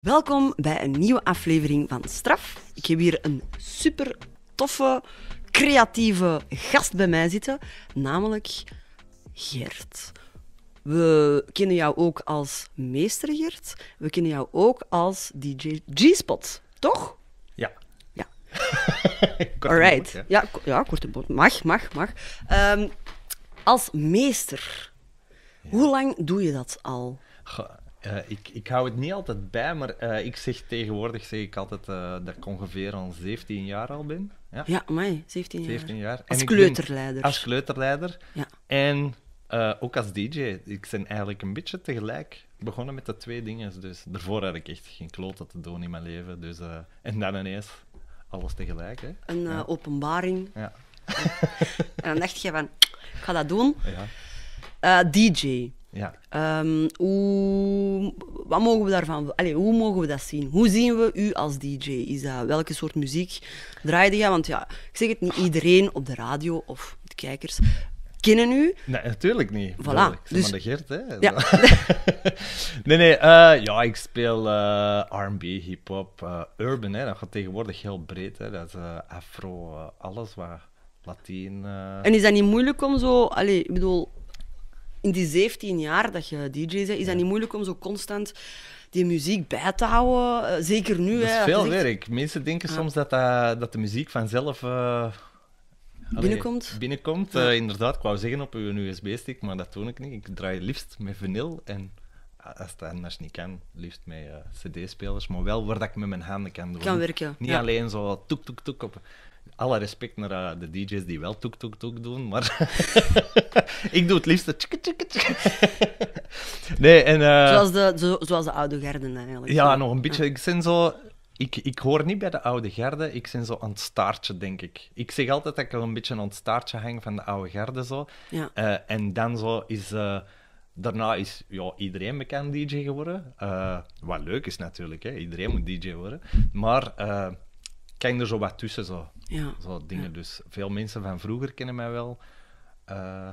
Welkom bij een nieuwe aflevering van Straf. Ik heb hier een super toffe, creatieve gast bij mij zitten, namelijk Gert. We kennen jou ook als meester Gert. We kennen jou ook als DJ G-Spot, toch? Ja. Ja. Alright. ja. ja, korte bot. Mag, mag, mag. Ehm, als meester, hoe lang doe je dat al? Eh, ik, ik hou het niet altijd bij, maar eh, ik zeg tegenwoordig zeg ik altijd eh, dat ik ongeveer al 17 jaar al ben. Ja, ja mij 17 jaar. 17 jaar. Als kleuterleider. als kleuterleider. Ja. En ook als DJ. Ik ben eigenlijk een beetje tegelijk begonnen met de twee dingen. Dus daarvoor had ik echt geen klote te doen in mijn leven. Dus, en dan ineens alles tegelijk. Hè? Een openbaring. Ja. en dan dacht je van, ik ga dat doen. Ja. DJ. Ja. Ehm, hoe, wat mogen we daarvan... Allee, hoe mogen we dat zien? Hoe zien we u als DJ? Is dat, welke soort muziek draaide je? Want ja, ik zeg het, niet iedereen op de radio of de kijkers kennen u. Nee, natuurlijk niet. Voilà. Ik dus... de Gert hè. Ja. nee, nee. Eh, ja, ik speel eh, R&B, hip-hop, eh, urban, hè. Dat gaat tegenwoordig heel breed, hè. Dat is afro, alles waar Latijn. En is dat niet moeilijk om zo... Allee, ik bedoel, in die 17 jaar dat je DJ bent, is dat niet moeilijk om zo constant die muziek bij te houden? Eh, zeker nu. Dat is hè, veel werk. Mensen denken soms dat, dat, dat, de muziek vanzelf. Eh, binnenkomt. binnenkomt, eh, inderdaad. Ik wou zeggen op een USB-stick, maar dat doe ik niet. Ik draai liefst met vinyl en als dat anders niet kan, liefst met CD-spelers, maar wel waar ik met mijn handen kan doen. Kan werken. Niet alleen zo toek, toek, toek op. Alle respect naar eh, de DJ's die wel toek toek toek doen, maar ik doe het liefst tjik, nee, en, eh, zoals, de, zoals de oude garden eigenlijk. Ja, nog een beetje. Ik ben zo ik, ik hoor niet bij de oude garde. Ik ben zo aan het staartje, denk ik. Ik zeg altijd dat ik een beetje aan het staartje hang van de oude garde. Zo. Ja. Eh, en dan zo is... daarna is ja, iedereen bekend DJ geworden. wat leuk is natuurlijk, hè. Iedereen moet DJ worden. Maar kijk er zo wat tussen, zo, zo dingen. Dus veel mensen van vroeger kennen mij wel, uh,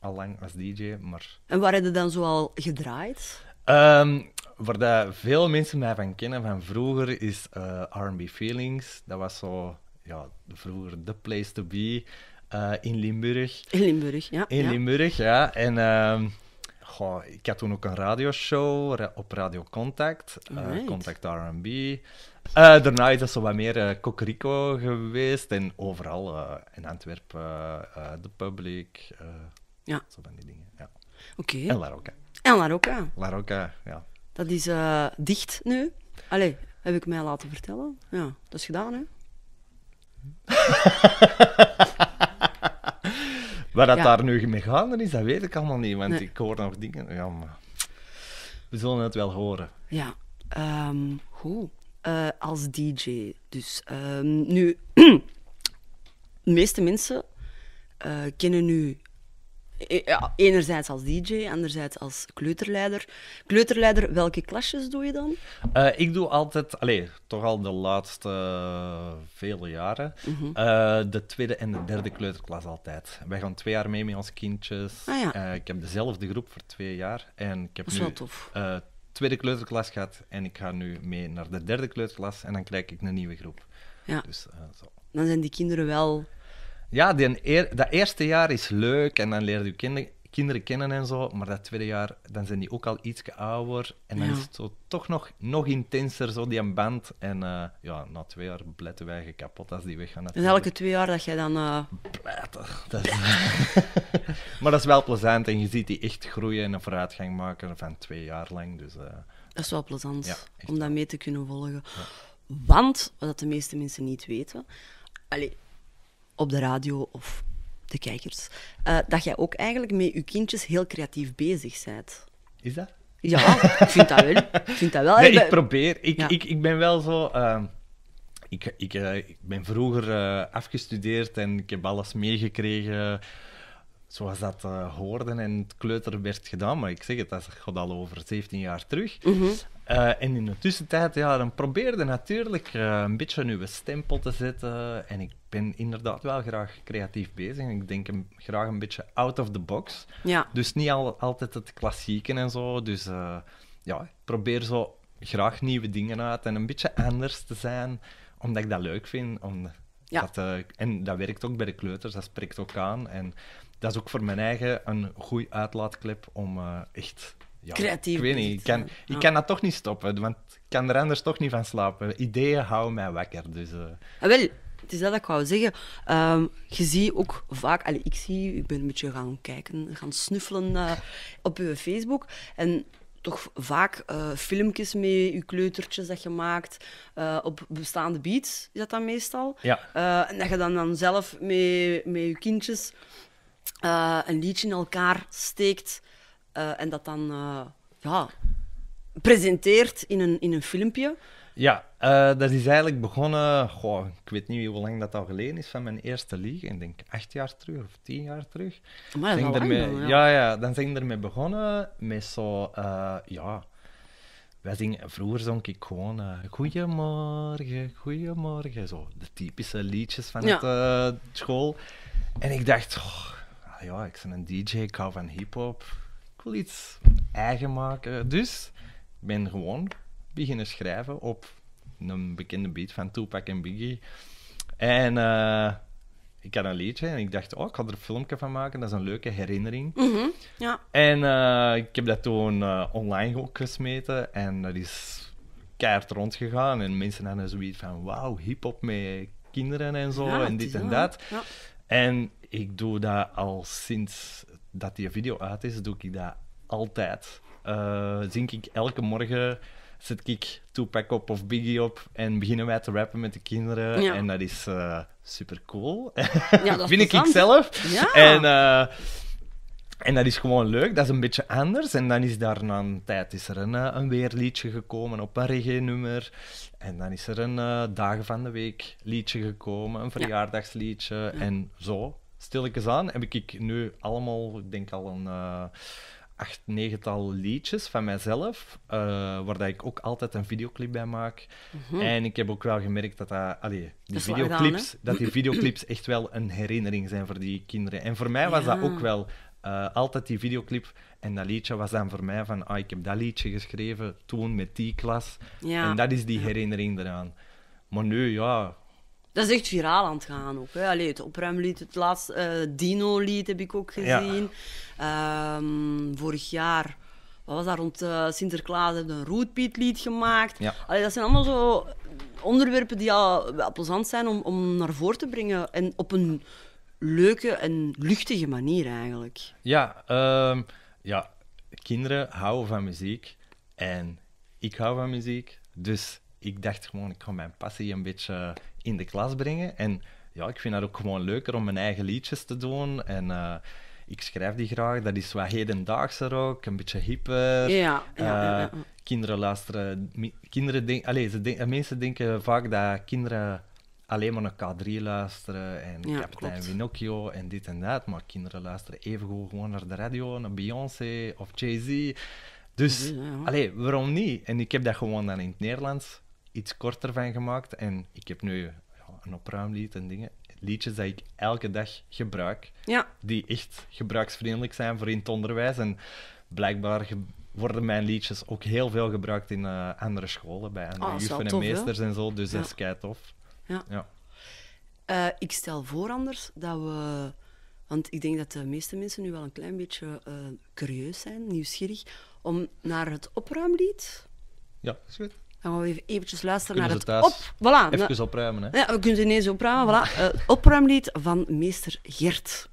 al lang als DJ, maar... En waar heb je dan zoal gedraaid? Ehm, waar dat veel mensen mij van kennen van vroeger is eh, R&B Feelings. Dat was zo, ja, vroeger the place to be eh, in Limburg. In Limburg, ja. In Limburg, ja. En... Ehm, goh, ik had toen ook een radioshow op Radio Contact, Contact RB. Eh, daarna is dat zo wat meer uh, eh, Cocorico geweest en overal eh, in Antwerpen, de public, ja. zo van die dingen. Ja. Oké. En Larocca En La Larocca, ja. Dat is dicht nu. Allee, heb ik mij laten vertellen. Ja, dat is gedaan, hè. Wat dat daar nu mee gaande is, dat weet ik allemaal niet, want ik hoor nog dingen. Ja, maar we zullen het wel horen. Ja, um, goed. Eh, als DJ. Dus ehm, nu, de meeste mensen eh, kennen nu e-, ja, enerzijds als DJ, anderzijds als kleuterleider. Kleuterleider, welke klasjes doe je dan? Eh, ik doe altijd, allez, toch al de laatste vele jaren, mhm. de tweede en de derde kleuterklas altijd. Wij gaan twee jaar mee met onze kindjes. Ah ik heb dezelfde groep voor twee jaar en ik heb nu tweede kleuterklas gaat en ik ga nu mee naar de derde kleuterklas en dan krijg ik een nieuwe groep. Ja. Dus, eh, zo. Dan zijn die kinderen wel... Ja, die dat eerste jaar is leuk en dan leer je kinderen kinderen kennen en zo, maar dat tweede jaar, dan zijn die ook al iets ouder. En dan is het toch nog, nog intenser, zo die band. En eh, ja, na twee jaar bletten wij kapot als die weggaan. Dus elke twee jaar dat jij dan... Uh... maar dat is wel plezant en je ziet die echt groeien en een vooruitgang maken van twee jaar lang. Dus, eh, Dat is wel plezant, om dat mee te kunnen volgen. Want, wat de meeste mensen niet weten... op de radio of de kijkers, eh, dat jij ook eigenlijk met je kindjes heel creatief bezig bent. Is dat? Ja, ik vind dat wel. Ik, vind dat wel. Nee, ik probeer. Ik, ik, ik ben wel zo... Ehm, ik, ik, eh, ik ben vroeger eh, afgestudeerd en ik heb alles meegekregen zoals dat hoorden en het kleuter werd gedaan. Maar ik zeg het, dat gaat al over 17 jaar terug. Mhm. Eh, en in de tussentijd, ja, dan probeerde natuurlijk eh, een beetje een nieuwe stempel te zetten. En ik ben inderdaad wel graag creatief bezig. Ik denk graag een beetje out of the box. Ja. Dus niet al, altijd het klassieke en zo. Dus eh, ja, ik probeer zo graag nieuwe dingen uit en een beetje anders te zijn, omdat ik dat leuk vind. Om, ja. dat, en dat werkt ook bij de kleuters, dat spreekt ook aan. En dat is ook voor mijn eigen een goede uitlaatklep om echt creatief Ik weet niet, ik kan, ik kan dat toch niet stoppen, want ik kan er anders toch niet van slapen. Ideeën houden mij wakker. Dus, eh. ah, wel, het is dat ik wou zeggen. Ehm, je ziet ook vaak, ik zie, ik ben een beetje gaan kijken, gaan snuffelen eh, op je Facebook. En toch vaak uh, filmpjes mee, je kleutertjes dat je maakt, op bestaande beats is dat dan meestal. Ja. en dat je dan, dan zelf met, met je kindjes een liedje in elkaar steekt. Eh, en dat dan eh, ja, presenteert in een, in een filmpje. Ja, eh, dat is eigenlijk begonnen, goh, ik weet niet hoe lang dat al geleden is, van mijn eerste lied. Ik denk acht jaar terug of tien jaar terug. Maar dat ermee, ja. ja. ja, dan zijn we ermee begonnen met zo, ja... Wij zingen, vroeger zong ik gewoon uh, Goedemorgen, Goedemorgen, zo de typische liedjes van de het, school. En ik dacht, oh, ja, ik ben een DJ, ik hou van hip-hop, ik wil iets eigen maken. Dus ik ben gewoon beginnen schrijven op een bekende beat van Tupac en Biggie. En eh, ik had een liedje en ik dacht, oh, ik ga er een filmpje van maken. Dat is een leuke herinnering. Mhm, ja. En eh, ik heb dat toen eh, online ook gesmeten. En dat is keihard rondgegaan. En mensen hadden zoiets van, wauw, hip-hop met kinderen en zo. en dit en dat. Ja. En ik doe dat al sinds dat die video uit is, doe ik dat altijd. Uh, zink ik elke morgen, zet ik Pack op of Biggie op en beginnen wij te rappen met de kinderen. En dat is eh, super cool. dat vind ik, zelf. En, eh, en dat is gewoon leuk, dat is een beetje anders. En dan is daar na een tijd is er een, een weerliedje gekomen op een reggae-nummer. En dan is er een dagen van de week liedje gekomen, een verjaardagsliedje en zo stilletjes aan heb ik nu allemaal, ik denk al een eh, acht, negental liedjes van mijzelf, uh, waar ik ook altijd een videoclip bij maak. Mhm. En ik heb ook wel gemerkt dat, dat, die, videoclips, dat die videoclips echt wel een herinnering zijn voor die kinderen. En voor mij was dat ook wel eh, altijd die videoclip en dat liedje was dan voor mij van, ah, ik heb dat liedje geschreven toen met die klas. En dat is die herinnering eraan. Maar nu, ja, dat is echt viraal aan het gaan ook. Hè. Allee, het opruimlied, het laatste eh, Dino-lied heb ik ook gezien. Ehm, vorig jaar, wat was dat, rond uh, Sinterklaas hebben een Rootbeat-lied gemaakt. Ja. dat zijn allemaal zo onderwerpen die al wel plezant zijn om, om naar voren te brengen. En op een leuke en luchtige manier eigenlijk. Ja, ehm, ja kinderen houden van muziek en ik hou van muziek. Dus ik dacht gewoon, ik ga mijn passie een beetje in de klas brengen. En ja, ik vind dat ook gewoon leuker om mijn eigen liedjes te doen. En eh, ik schrijf die graag. Dat is wat hedendaagse ook, een beetje hipper. Ja, ja, eh, Kinderen luisteren... Kinderen denk, ze mensen denken vaak dat kinderen alleen maar naar K3 luisteren en ja, Kapitein Pinocchio en dit en dat. Maar kinderen luisteren evengoed gewoon naar de radio, naar Beyoncé of Jay-Z. Dus, ja, waarom niet? En ik heb dat gewoon dan in het Nederlands iets korter van gemaakt. En ik heb nu ja, een opruimlied en dingen. Liedjes dat ik elke dag gebruik. Ja. Die echt gebruiksvriendelijk zijn voor in het onderwijs. En blijkbaar worden mijn liedjes ook heel veel gebruikt in eh, andere scholen. Bij andere oh, en meesters en zo. Dus dat is kei tof. Ja. ja. Eh, ik stel voor anders dat we... Want ik denk dat de meeste mensen nu wel een klein beetje eh, curieus zijn, nieuwsgierig, om naar het opruimlied ja, is goed. Dan gaan we eventjes luisteren naar het, op... Voilà, even opruimen. Hè? Ja, we kunnen ineens opruimen. Voilà. het eh, opruimlied van meester Gert.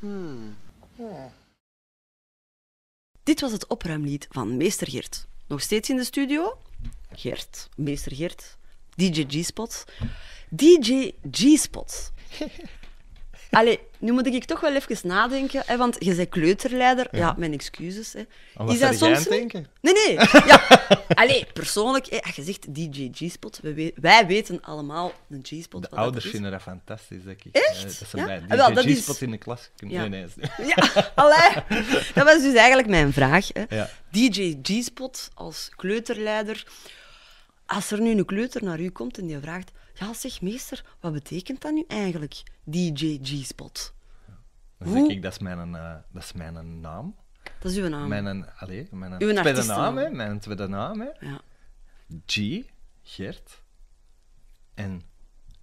Hmm. Dit was het opruimlied van Meester Gert. Nog steeds in de studio? Gert, Meester Gert, DJ G-Spot. DJ G-Spot. Allee, nu moet ik toch wel even nadenken, hè, want je bent kleuterleider. Ja, mijn excuses. Hè. Oh, is dat soms Nee, nee. Ja. Allee, persoonlijk, hè, als ah, je zegt DJ G-spot, wij, weten allemaal een G-spot. De ouders vinden dat fantastisch, denk ik. Echt? Eh, ah, dat is ja? Wel, dat G-spot is... in de klas. Ja. Nee, nee. Ja, Dat was dus eigenlijk mijn vraag. Hè. DJ G-spot als kleuterleider. Als er nu een kleuter naar u komt en die vraagt... Ja, zeg meester, wat betekent dat nu eigenlijk, DJ G-Spot? Dan zeg ik, dat is mijn, uh, dat is mijn naam. Dat is uw naam. Mijn, allee, mijn tweede naam, hè. Mijn tweede naam, hè. Ja. G, Gert. En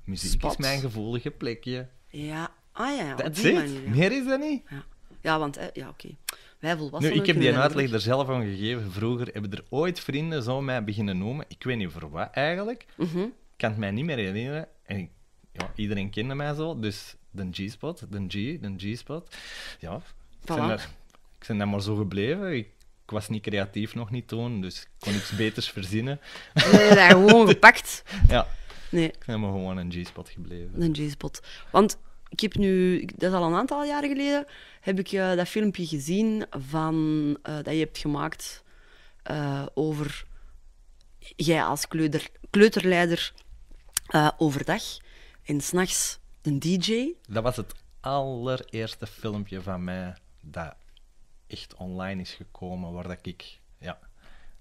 muziek is mijn gevoelige plekje. Ja, ah ja, ja dat is Meer is dat niet. Ja, want, ja, oké. Okay. Wij volwassenen... Nu, ik heb die uitleg er zelf aan gegeven. Vroeger hebben er ooit vrienden zo mij beginnen noemen. Ik weet niet voor wat, eigenlijk. Mm kan het mij niet meer herinneren. En ja, iedereen kende mij zo, dus de G-spot, de G, de G-spot. Ja, ik, ben daar, maar zo gebleven. Ik, was niet creatief nog niet toen, dus ik kon iets beters verzinnen. Nee, dat gewoon gepakt. Ja. Nee. Ik ben maar gewoon een G-spot gebleven. Een G-spot. Want ik heb nu, dat is al een aantal jaren geleden, heb ik eh, dat filmpje gezien van, eh, dat je hebt gemaakt eh, over jij als kleuter, kleuterleider eh, overdag en s'nachts een DJ. Dat was het allereerste filmpje van mij dat echt online is gekomen, waar dat ik. Ja.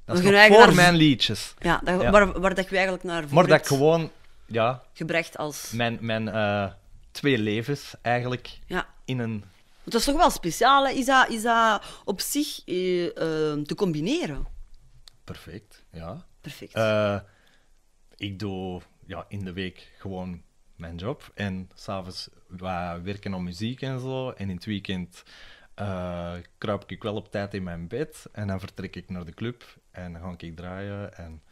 Dat is voor mijn liedjes. Ja, dat, Waar, waar dat ik eigenlijk naar. Maar dat ik gewoon. Ja, gebracht als. Mijn, mijn eh, twee levens eigenlijk ja. in een. Dat is toch wel speciaal, hè? Is dat, is dat op zich eh, ehm, te combineren? Perfect, ja. Perfect. ik doe ja, in de week gewoon mijn job. En s'avonds werken aan muziek en zo. En in het weekend uh, kruip ik wel op tijd in mijn bed. En dan vertrek ik naar de club. En dan ga ik draaien. En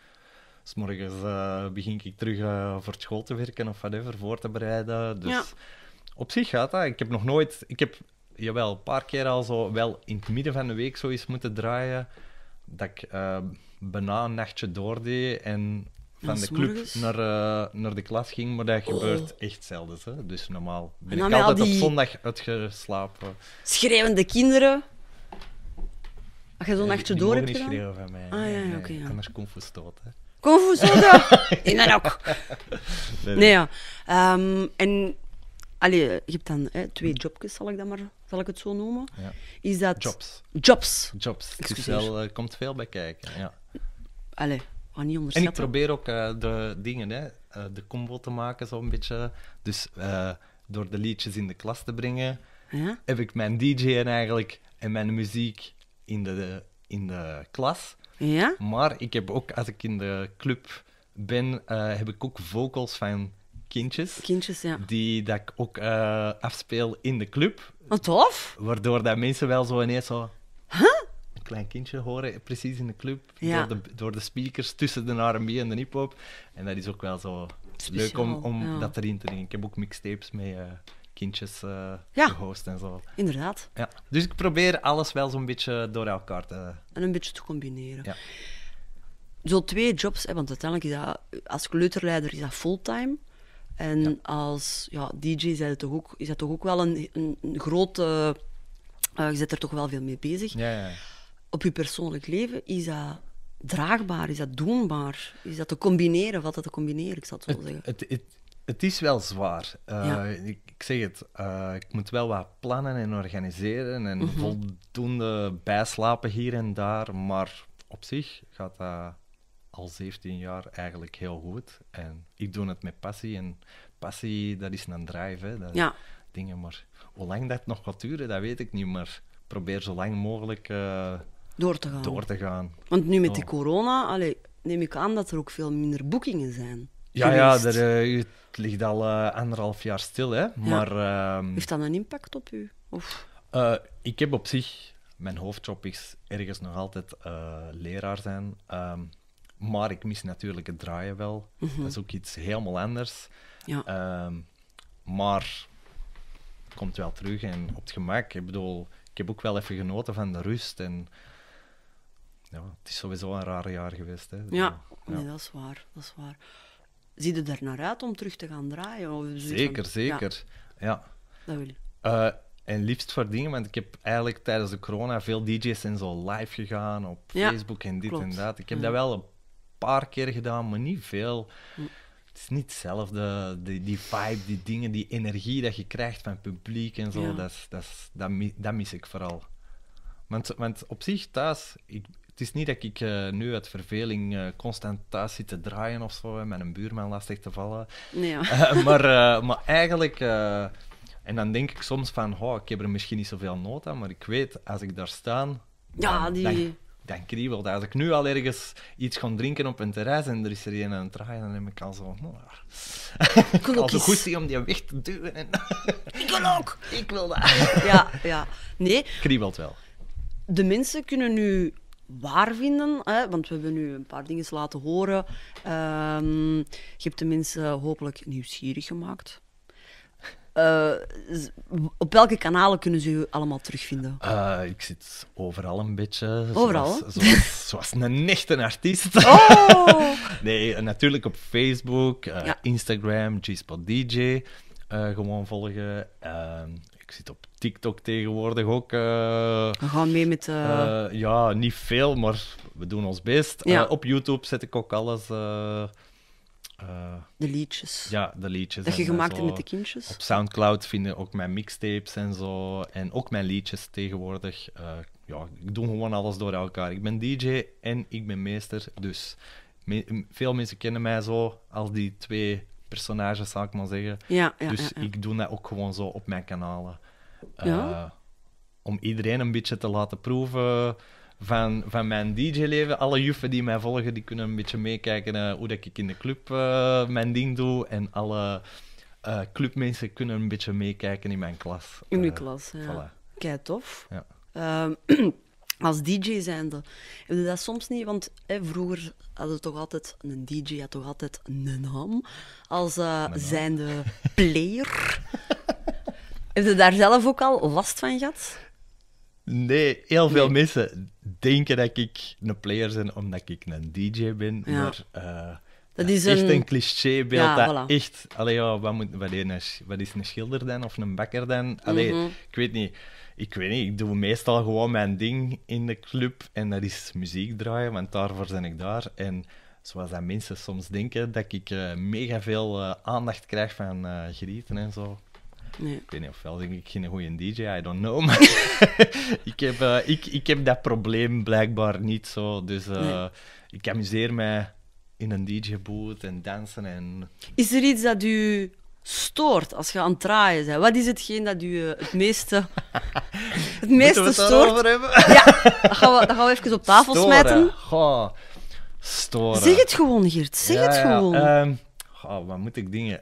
s'morgens uh, begin ik terug uh, voor school te werken of whatever, voor te bereiden. Dus op zich gaat dat. Ik heb nog nooit... Ik heb, jawel, een paar keer al zo wel in het midden van de week zoiets moeten draaien. Dat ik uh, bijna een nachtje doordeed en van de club naar, eh, naar de klas ging, maar dat gebeurt oh. echt zelden. Hè? Dus normaal ah, ben ik altijd op zondag uitgeslapen. de kinderen. Als je zo'n ja, nachtje eh, door hebt gedaan? niet schreeuwen van mij. Ah, ja, nee, okay, ja. Anders kung fu stoten. Kung stoten? In en ook. Nee, ja. Ehm, en alle, je hebt dan twee jobjes, zal ik, dat maar, zal ik het zo noemen. Ja. Is dat... Jobs. Jobs. Jobs. Excuseer. Eh, komt veel bij kijken, ja. Allee, Ah, niet En ik probeer ook eh, de dingen, hè, eh, de combo te maken, zo'n beetje. Dus eh, door de liedjes in de klas te brengen, heb ik mijn DJ'en eigenlijk en mijn muziek in de, in de klas. Ja? Maar ik heb ook, als ik in de club ben, heb ik ook vocals van kindjes. Kindjes, ja. Die dat ik ook afspeel in de club. Wat oh, tof! Waardoor dat mensen wel zo ineens zo klein kindje horen, precies in de club. Door, de, door de speakers tussen de R&B en de hip-hop. En dat is ook wel zo leuk om, om dat erin te dringen. Ik heb ook mixtapes met eh, kindjes uh, gehost en zo. Inderdaad. Ja. Dus ik probeer alles wel zo'n beetje door elkaar te. En een beetje te combineren. Ja. Zo twee jobs, hè, want uiteindelijk is dat, als kleuterleider is dat fulltime. En als ja, DJ het toch ook, is dat toch ook wel een, een, grote. Eh, je zit er toch wel veel mee bezig. Ja, ja op je persoonlijk leven, is dat draagbaar? Is dat doenbaar? Is dat te combineren? Wat dat te combineren, ik zou het zo zeggen. Het, het, het, is wel zwaar. Eh, ik, zeg het, eh, ik moet wel wat plannen en organiseren en mhm. voldoende bijslapen hier en daar. Maar op zich gaat dat al 17 jaar eigenlijk heel goed. En ik doe het met passie. En passie, dat is een drive. Hè. Dat, ja. Dingen, maar hoe lang dat nog gaat duren, dat weet ik niet. Maar probeer zo lang mogelijk... Eh, door te gaan. Door te gaan. Want nu met die corona, neem ik aan dat er ook veel minder boekingen zijn. Ja, ja er, eh, het ligt al eh, anderhalf jaar stil. Hè? Maar, ehm, Heeft dat een impact op u? Eh, ik heb op zich, mijn hoofdjob is ergens nog altijd leraar zijn. Ehm, maar ik mis natuurlijk het draaien wel. Mhm. Dat is ook iets helemaal anders. Ja. Ehm, maar het komt wel terug en op het gemak. Ik bedoel, ik heb ook wel even genoten van de rust en ja, het is sowieso een rare jaar geweest. Hè. Ja, ja. Nee, dat is waar. Dat is waar. Zie je er naar uit om terug te gaan draaien? Of zeker, zeker. Ja. Dat wil eh, en liefst voor dingen, want ik heb eigenlijk tijdens de corona veel DJ's en zo live gegaan op Facebook en dit en dat. Ik heb dat wel een paar keer gedaan, maar niet veel. Hm. Het is niet hetzelfde, die, die vibe, die dingen, die energie dat je krijgt van het publiek en zo, dat, dat, dat, mis ik vooral. Want, want, op zich thuis, ik, is niet dat ik eh, nu uit verveling eh, constant thuis zit te draaien of zo, en met een buurman lastig te vallen. ja. Eh, maar, maar eigenlijk, en dan denk ik soms van, oh, ik heb er misschien niet zoveel nood aan, maar ik weet, als ik daar sta, ja, dan, die... dan, kriebelt Als ik nu al ergens iets ga drinken op een terras en er is er een aan het draaien, dan heb ik al zo... Hm, als ik ook goed zien om die weg te duwen. En... ik wil ook! Ik wil dat. ja, ja. Nee. Kriebelt wel. De mensen kunnen nu waar vinden. Hè? Want we hebben nu een paar dingen laten horen. Ehm, je hebt de mensen hopelijk nieuwsgierig gemaakt. Eh, op welke kanalen kunnen ze u allemaal terugvinden? Eh, ik zit overal een beetje. Overal? Zoals, zoals, zoals een echte artiest. Oh! nee, eh, natuurlijk op Facebook, Instagram, g DJ. gewoon volgen. Ehm, ik zit op TikTok tegenwoordig ook. Eh, we gaan mee met. Eh, eh, ja, niet veel, maar we doen ons best. op YouTube zet ik ook alles. de liedjes. Ja, de liedjes. Dat je gemaakt hebt met de kindjes. Op Soundcloud vinden ook mijn mixtapes en zo. En ook mijn liedjes tegenwoordig. ja, ik doe gewoon alles door elkaar. Ik ben DJ en ik ben meester. Dus veel mensen kennen mij zo als die twee personages, zou ik maar zeggen. Ja, ja, dus ik doe dat ook gewoon zo op mijn kanalen. Eh, om iedereen een beetje te laten proeven van, van mijn DJ-leven. Alle juffen die mij volgen, die kunnen een beetje meekijken eh, hoe dat ik in de club eh, mijn ding doe. En alle clubmensen kunnen een beetje meekijken in mijn klas. In uw klas, ja. Kijk, tof. Ehm, als DJ zijnde, heb je dat soms niet? Want hè, vroeger hadden toch altijd een DJ, had toch altijd een naam. Als zijnde player. Heb je daar zelf ook al last van gehad? Nee, heel veel mensen denken dat ik een player ben omdat ik een DJ ben. Ja. Maar eh, dat is echt een, een clichébeeld. dat echt, allee, wat, moet, wat, is, een schilder dan of een bakker dan? Allee, mhm. ik weet niet. Ik weet niet, ik doe meestal gewoon mijn ding in de club en dat is muziek draaien, want daarvoor ben ik daar. En zoals dat mensen soms denken, dat ik eh, mega veel eh, aandacht krijg van grieten en zo. Nee. Ik weet niet of wel, denk ik, geen goede DJ, I don't know. Maar ik, heb, eh, ik, ik heb dat probleem blijkbaar niet zo. Dus eh, ik amuseer mij in een DJ-boot en dansen. En... Is er iets dat u stoort als je aan het draaien bent? Wat is hetgeen dat u eh, het meeste, het meeste we stoort? Ja, dat gaan, we, dat gaan we even op tafel smijten. Goh, storen. Zeg het gewoon, Geert. Zeg het gewoon. Ja, ehm, wat moet ik dingen?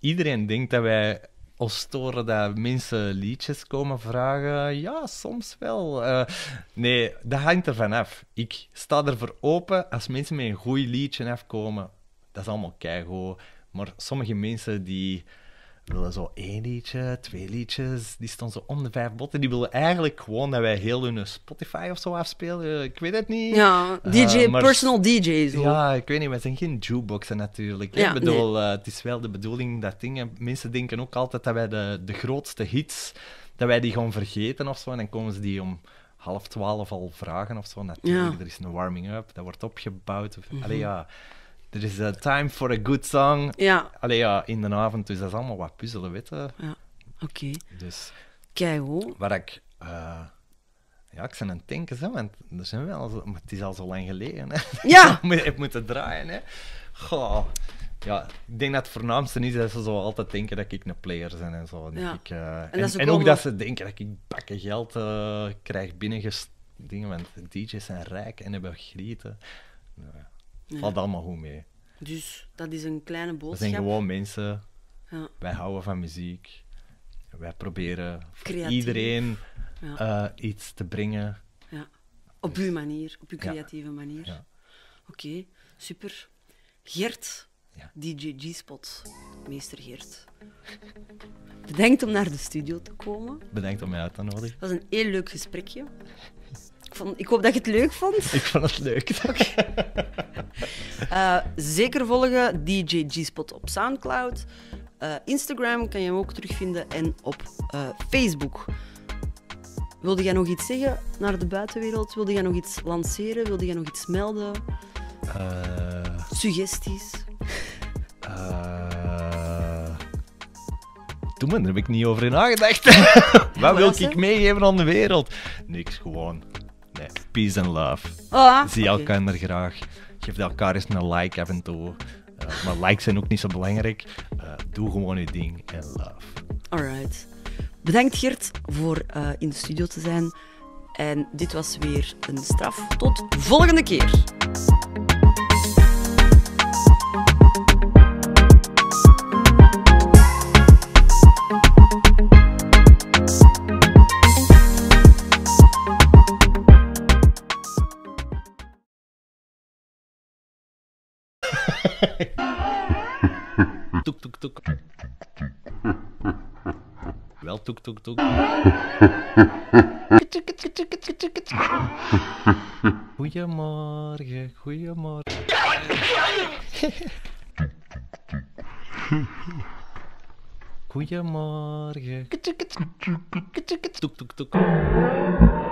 Iedereen denkt dat wij of storen dat mensen liedjes komen vragen? Ja, soms wel. Eh, nee, dat hangt er vanaf. Ik sta ervoor open als mensen met een goed liedje afkomen. Dat is allemaal keigo. Maar sommige mensen die willen zo één liedje, twee liedjes. Die stonden zo om de vijf botten. Die willen eigenlijk gewoon dat wij heel hun Spotify of zo afspelen. Ik weet het niet. Ja, eh, DJ, personal DJ's. Ja, ik weet niet. Wij zijn geen jukeboxen natuurlijk. Ja, ik bedoel, eh, het is wel de bedoeling dat dingen... Mensen denken ook altijd dat wij de, de grootste hits, dat wij die gewoon vergeten of zo. En dan komen ze die om half twaalf al vragen of zo. Natuurlijk, er is een warming-up, dat wordt opgebouwd. Mhm. Allee, ja er is a eh, time for a good song. Ja. Allee, ja, in de avond. Dus dat is allemaal wat puzzelen, weet Ja, oké. Okay. Dus... hoor. Waar ik... Uh, ja, ik ben aan denken, hè, want er zijn wel maar het is al zo lang geleden. Hè. Ja! ik heb moeten draaien, hè. Goh. Ja, ik denk dat het voornaamste is dat ze zo altijd denken dat ik een player ben en zo. Ja. Ik, uh, en, en, ook, dat ze denken dat ik bakken geld krijg binnengest, Dingen, want DJ's zijn rijk en hebben grieten. Nou, ja. Valt allemaal goed mee. Dus dat is een kleine boodschap. We zijn gewoon mensen. Ja. Wij houden van muziek. Wij proberen voor iedereen eh, iets te brengen. Ja. Op uw dus- manier, op uw creatieve manier. Oké, super. Gert, DJ G-Spot, meester Gert. Bedankt om naar de studio te komen. Bedankt om mij uit te nodigen. Het was een heel leuk gesprekje ik hoop dat je het leuk vond. Ik vond het leuk. uh, zeker volgen DJ G-Spot op Soundcloud. Eh, Instagram kan je hem ook terugvinden en op uh, Facebook. Wilde jij nog iets zeggen naar de buitenwereld? Wilde jij nog iets lanceren? Wilde jij nog iets melden? Suggesties? Toen daar heb ik niet over in nagedacht. Wat wil ik meegeven aan de wereld? Niks, gewoon peace and love. Oh, ah, Zie okay. elkaar graag. Geef elkaar eens een like af en toe. Eh, maar likes zijn ook niet zo belangrijk. Eh, doe gewoon je ding en love. Alright. Bedankt Gert voor eh, in de studio te zijn. En dit was weer een straf. Tot volgende keer. toek, tuk-tuk Wel toek, toek, toek. Goedemorgen, goedemorgen. Goedemorgen. Toek, tuk tuk